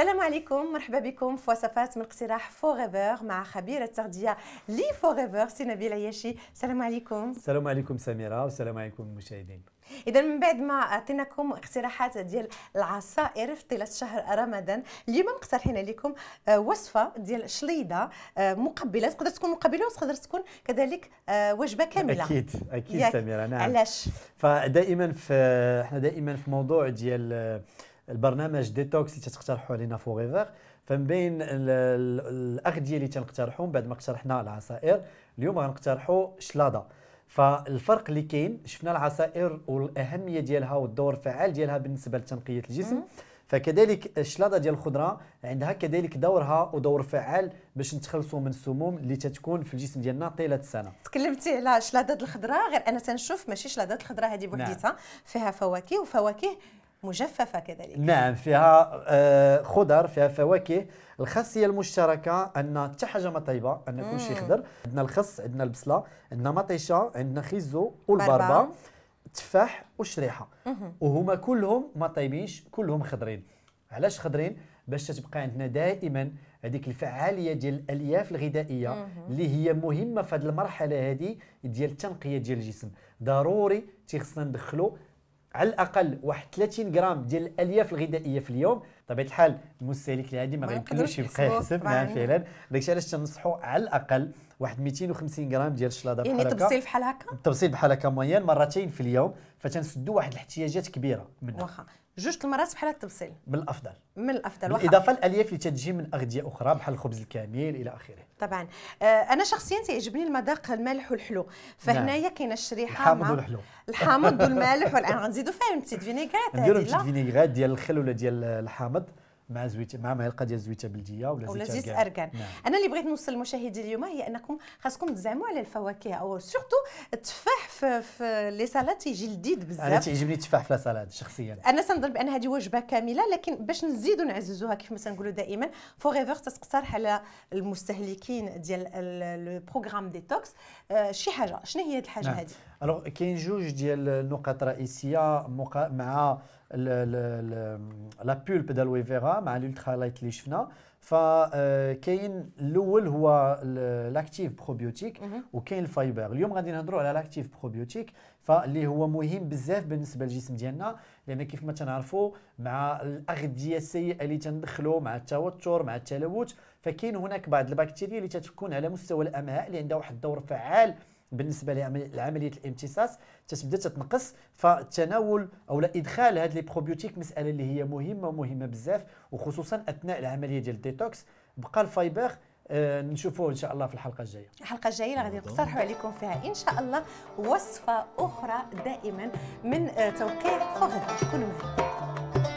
السلام عليكم مرحبا بكم في وصفات من اقتراح فوغيفر مع خبيرة التغذية لي فوغيفر سي نبيل عياشي السلام عليكم السلام عليكم سميرة والسلام عليكم المشاهدين اذا من بعد ما اعطيناكم اقتراحات ديال العصائر في طيله شهر رمضان اليوم مقترحين لكم آه، وصفه ديال شليده آه، مقبله تقدر تكون مقبله وتقدر تكون كذلك آه، وجبه كامله اكيد اكيد سميره نعم علاش فدائما في احنا دائما في موضوع ديال البرنامج ديتوكس اللي تقترحوا علينا فوريفر فمن بين الاغذيه اللي تنقترحوا بعد ما اقترحنا العصائر اليوم غنقترحوا شلاضه فالفرق اللي كاين شفنا العصائر والاهميه ديالها والدور الفعال ديالها بالنسبه لتنقيه الجسم فكذلك الشلاضه ديال الخضره عندها كذلك دورها ودور فعال باش نتخلصوا من السموم اللي تتكون في الجسم ديالنا طيله السنه تكلمتي على شلاضه الخضره غير انا تنشوف ماشي شلاضه الخضره هذه بوحديتها نعم. فيها فواكه وفواكه مجففة كذلك نعم فيها آه، خضر فيها فواكه الخاصية المشتركة أن حتى حاجة ما طيبة أن كل شيء خضر عندنا الخس عندنا البصلة عندنا مطيشة عندنا خيزو والبربا تفاح وشريحة وهما كلهم ما طيبينش كلهم خضرين علاش خضرين باش تبقى عندنا دائما هذيك الفعاليه ديال الالياف الغذائيه اللي هي مهمه في هذه المرحله هذه ديال التنقيه ديال الجسم ضروري تيخصنا ندخلوا على الاقل واحد 30 غرام ديال الالياف الغذائيه في اليوم بطبيعه الحال المستهلك العادي ما غيمكنلوش يبقى يحسب نعم فعلا داكشي علاش تنصحوا على الاقل واحد 250 غرام ديال الشلاضه يعني بحال هكا يعني تبصيل بحال هكا التبصيل بحال هكا موين مرتين في اليوم فتنسدوا واحد الاحتياجات كبيره منها واخا جوج المرات بحال التبصيل من الافضل من الافضل واخا بالاضافه للالياف اللي تتجي من اغذيه اخرى بحال الخبز الكامل الى اخره طبعا آه انا شخصيا تيعجبني المذاق المالح والحلو فهنايا نعم. كاينه الشريحه الحامض والحلو الحامض والمالح والان غنزيدوا فيهم بتيت فينيغات نديرو بتيت فينيغات ديال الخل ولا ديال الحامض مع زويت مع مع القضيه زويته بلديه ولا, ولا زيت اركان نعم. انا اللي بغيت نوصل للمشاهدين اليوم هي انكم خاصكم تزعموا على الفواكه او سورتو التفاح في, في لي سالاد تيجي لذيذ بزاف انا تيعجبني التفاح في لا شخصيا انا تنظن بان هذه وجبه كامله لكن باش نزيدوا نعززوها كيف ما تنقولوا دائما ايفر تتقترح على المستهلكين ديال البروغرام ديتوكس آه، شي حاجه شنو هي الحاجه نعم. هذه الوغ كاين جوج ديال النقاط رئيسيه مع لا بولب ديال ويفيرا مع الالترا لايت اللي شفنا فكاين الاول هو لاكتيف بروبيوتيك وكاين الفايبر اليوم غادي نهضروا على لاكتيف بروبيوتيك فاللي هو مهم بزاف بالنسبه للجسم ديالنا لان كيف ما تنعرفوا مع الاغذيه السيئه اللي تندخلوا مع التوتر مع التلوث فكاين هناك بعض البكتيريا اللي تتكون على مستوى الامعاء اللي عندها واحد الدور فعال بالنسبه لعمليه الامتصاص تتبدا تتنقص فالتناول او ادخال هاد لي بروبيوتيك مساله اللي هي مهمه ومهمه بزاف وخصوصا اثناء العمليه ديال الديتوكس بقى الفايبر آه، نشوفوه ان شاء الله في الحلقه الجايه الحلقه الجايه اللي غادي نقترحوا عليكم فيها ان شاء الله وصفه اخرى دائما من آه، توقيع فغد كونوا معنا